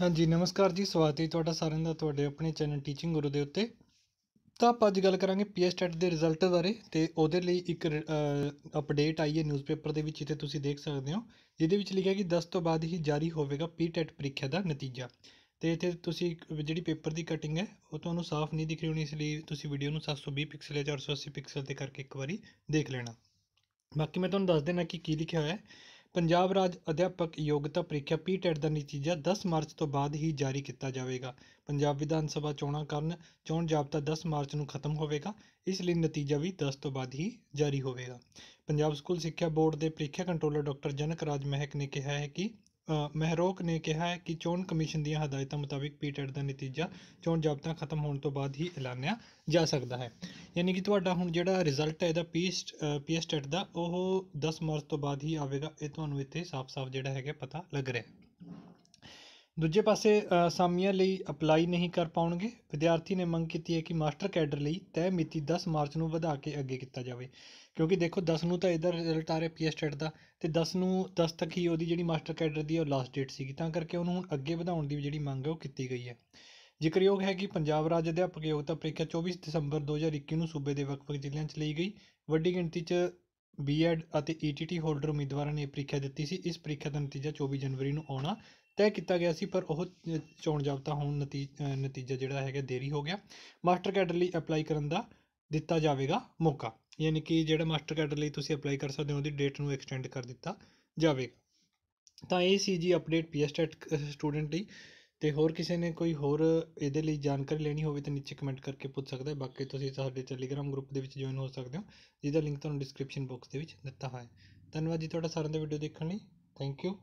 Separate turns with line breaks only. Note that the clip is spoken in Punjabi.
ਹਾਂਜੀ ਨਮਸਕਾਰ ਜੀ ਸਵਾਗਤ ਹੈ ਤੁਹਾਡਾ ਸਾਰਿਆਂ ਦਾ ਤੁਹਾਡੇ ਆਪਣੇ ਚੈਨਲ ਟੀਚਿੰਗ ਗੁਰੂ ਦੇ ਉੱਤੇ ਤਾਂ ਆਪਾਂ ਅੱਜ ਗੱਲ ਕਰਾਂਗੇ ਪੀਐਸ ਟੈਟ e ਦੇ ਰਿਜ਼ਲਟ ਬਾਰੇ ਤੇ ਉਹਦੇ ਲਈ ਇੱਕ ਅਪਡੇਟ ਆਈ ਹੈ ਨਿਊਜ਼ਪੇਪਰ ਦੇ ਵਿੱਚ ਇੱਥੇ ਤੁਸੀਂ ਦੇਖ ਸਕਦੇ ਹੋ ਜਿਹਦੇ ਵਿੱਚ ਲਿਖਿਆ ਕਿ 10 ਤੋਂ ਬਾਅਦ ਹੀ ਜਾਰੀ ਹੋਵੇਗਾ ਪੀਟੈਟ e ਪ੍ਰੀਖਿਆ ਦਾ ਨਤੀਜਾ ਤੇ ਇੱਥੇ ਤੁਸੀਂ ਜਿਹੜੀ ਪੇਪਰ ਦੀ ਕਟਿੰਗ ਹੈ ਉਹ ਤੁਹਾਨੂੰ ਸਾਫ਼ ਨਹੀਂ ਦਿਖ ਰਹੀ ਹੋਣੀ ਇਸ ਲਈ ਤੁਸੀਂ ਵੀਡੀਓ ਨੂੰ 720 ਪਿਕਸਲ ਜਾਂ 480 ਪਿਕਸਲ ਤੇ ਕਰਕੇ ਇੱਕ ਵਾਰੀ ਦੇਖ ਲੈਣਾ ਬਾਕੀ ਮੈਂ ਤੁਹਾਨੂੰ ਦੱਸ ਦੇਣਾ ਕਿ ਕੀ ਲਿਖਿਆ ਹੋਇਆ ਹੈ ਪੰਜਾਬ ਰਾਜ ਅਧਿਆਪਕ ਯੋਗਤਾ ਪ੍ਰੀਖਿਆ ਪੀਟੈਟ ਦਾ ਨਤੀਜਾ 10 ਮਾਰਚ ਤੋਂ ਬਾਅਦ ਹੀ ਜਾਰੀ ਕੀਤਾ ਜਾਵੇਗਾ ਪੰਜਾਬ ਵਿਧਾਨ ਸਭਾ ਚੋਣਾਂ ਕਾਰਨ ਚੋਣ ਜਾਬਤਾ 10 ਮਾਰਚ ਨੂੰ ਖਤਮ ਹੋਵੇਗਾ ਇਸ ਲਈ ਨਤੀਜਾ ਵੀ 10 ਤੋਂ ਬਾਅਦ ਹੀ ਜਾਰੀ ਹੋਵੇਗਾ ਪੰਜਾਬ ਸਕੂਲ ਸਿੱਖਿਆ ਬੋਰਡ ਦੇ ਪ੍ਰੀਖਿਆ ਕੰਟਰੋਲਰ ਡਾਕਟਰ ਜਨਕ ਰਾਜ ਮਹਿਕ ਨੇ ਕਿਹਾ ਹੈ ਕਿ ਮਹਿਰੋਕ ਨੇ ਕਿਹਾ ਹੈ ਕਿ ਚੋਣ ਕਮਿਸ਼ਨ ਦੀਆਂ ਹਦਾਇਤਾਂ ਮੁਤਾਬਿਕ ਪੀਟੈਟ ਦਾ ਨਤੀਜਾ ਚੋਣ ਜਾਬਤਾ ਖਤਮ ਹੋਣ ਤੋਂ ਬਾਅਦ ਹੀ ਐਲਾਨਿਆ ਜਾ ਸਕਦਾ ਹੈ ਯਾਨੀ ਕਿ ਤੁਹਾਡਾ ਹੁਣ ਜਿਹੜਾ ਰਿਜ਼ਲਟ ਹੈ ਇਹਦਾ ਪੀਸਟ ਪੀਐਸਟੈਟ ਦਾ ਉਹ 10 ਮਾਰਚ ਤੋਂ ਬਾਅਦ ਹੀ ਆਵੇਗਾ ਇਹ ਤੁਹਾਨੂੰ ਇੱਥੇ ਸਾਫ਼-ਸਾਫ਼ ਜਿਹੜਾ ਹੈਗਾ ਪਤਾ ਲੱਗ ਰਿਹਾ ਹੈ ਦੂਜੇ ਪਾਸੇ ਅਸਾਮੀਆਂ ਲਈ ਅਪਲਾਈ ਨਹੀਂ ਕਰ ਪਾਉਣਗੇ ਵਿਦਿਆਰਥੀ ਨੇ ਮੰਗ ਕੀਤੀ ਹੈ ਕਿ ਮਾਸਟਰ ਕੈਡਰ ਲਈ ਤੈਅ ਮਿਤੀ 10 ਮਾਰਚ ਨੂੰ ਵਧਾ ਕੇ ਅੱਗੇ ਕੀਤਾ ਜਾਵੇ ਕਿਉਂਕਿ ਦੇਖੋ 10 ਨੂੰ ਤਾਂ ਇਧਰ ਰਿਜ਼ਲਟ ਆ ਰਿਹਾ ਪੀਐਸ ਟੈਟ ਦਾ ਤੇ 10 ਨੂੰ 10 ਤੱਕ ਹੀ ਉਹਦੀ ਜਿਹੜੀ ਮਾਸਟਰ ਕੈਡਰ ਦੀ ਉਹ ਲਾਸਟ ਡੇਟ ਸੀਗੀ ਤਾਂ ਕਰਕੇ ਉਹਨੂੰ ਹੁਣ ਅੱਗੇ ਵਧਾਉਣ ਦੀ ਜਿਹੜੀ ਮੰਗ ਹੈ ਉਹ ਕੀਤੀ ਗਈ ਹੈ ਜ਼ਿਕਰਯੋਗ ਹੈ ਕਿ ਪੰਜਾਬ ਰਾਜ ਅਧਿਆਪਕ ਯੋਗਤਾ ਪ੍ਰੀਖਿਆ 24 ਦਸੰਬਰ 2021 ਨੂੰ ਸੂਬੇ ਦੇ ਵੱਖ-ਵੱਖ ਜ਼ਿਲ੍ਹਿਆਂ 'ਚ ਲਈ ਗਈ ਵੱਡੀ ਗਿਣਤੀ 'ਚ ਬੀਐਡ ਅਤੇ ਈਟੀਟੀ e ਹੋਲਡਰ ਉਮੀਦਵਾਰਾਂ ਨੇ ਪ੍ਰੀਖਿਆ ਦਿੱਤੀ ਸੀ ਇਸ ਪ੍ਰੀਖਿਆ ਦਾ ਨਤੀਜਾ 24 ਜਨਵਰੀ ਨੂੰ ਆਉਣਾ ਤੈਅ ਕੀਤਾ ਗਿਆ ਸੀ ਪਰ ਉਹ ਚੋਣ ਜਾਬਤਾ ਹੋਣ ਨਤੀ ਨਤੀਜਾ ਜਿਹੜਾ ਹੈਗਾ ਦੇਰੀ ਹੋ ਗਿਆ ਮਾਸਟਰ ਕੈਡਰ ਲਈ ਅਪਲਾਈ ਕਰਨ ਦਾ ਦਿੱਤਾ ਜਾਵੇਗਾ ਮੌਕਾ ਯਾਨੀ ਕਿ ਜਿਹੜਾ ਮਾਸਟਰ ਕੈਡਰ ਲਈ ਤੁਸੀਂ ਅਪਲਾਈ ਕਰ ਸਕਦੇ ਹੋ ਉਹਦੀ ਡੇਟ ਨੂੰ ਐਕਸਟੈਂਡ ਕਰ ਦਿੱਤਾ ਜਾਵੇਗਾ ਤਾਂ ਇਹ ਸੀ ਜੀ ਅਪਡੇਟ ਪੀਐਸਟੈਟ ਸਟੂਡੈਂਟ ਲਈ ਅਤੇ ਹੋਰ ਕਿਸੇ ਨੇ ਕੋਈ ਹੋਰ ਇਹਦੇ ਲਈ ਜਾਣਕਾਰੀ ਲੈਣੀ ਹੋਵੇ ਤਾਂ ਨੀਚੇ ਕਮੈਂਟ ਕਰਕੇ ਪੁੱਛ ਸਕਦਾ ਬਾਕੀ ਤੁਸੀਂ ਸਾਡੇ ਟੈਲੀਗ੍ਰਾਮ ਗਰੁੱਪ ਦੇ ਵਿੱਚ ਜੁਆਇਨ ਹੋ ਸਕਦੇ ਹੋ ਜਿਹਦਾ ਲਿੰਕ ਤੁਹਾਨੂੰ ਡਿਸਕ੍ਰਿਪਸ਼ਨ ਬਾਕਸ ਦੇ ਵਿੱਚ ਦਿੱਤਾ ਹੋਇਆ ਧੰਨਵਾਦ ਜੀ ਤੁਹਾਡਾ ਸਾਰਿਆਂ ਦਾ ਵੀਡੀਓ ਦੇਖਣ ਲਈ ਥੈਂਕ ਯੂ